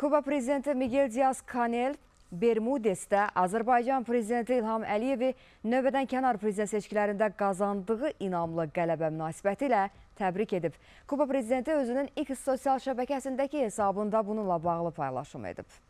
Kuba prezidenti Miguel Diaz-Kanel Bermudesdə Azərbaycan prezidenti İlham Əliyevi növbədən kənar prezident seçkilərində qazandığı inamlı qələbə münasibətilə təbrik edib. Kuba prezidenti özünün X sosial şəbəkəsindəki hesabında bununla bağlı paylaşım edib.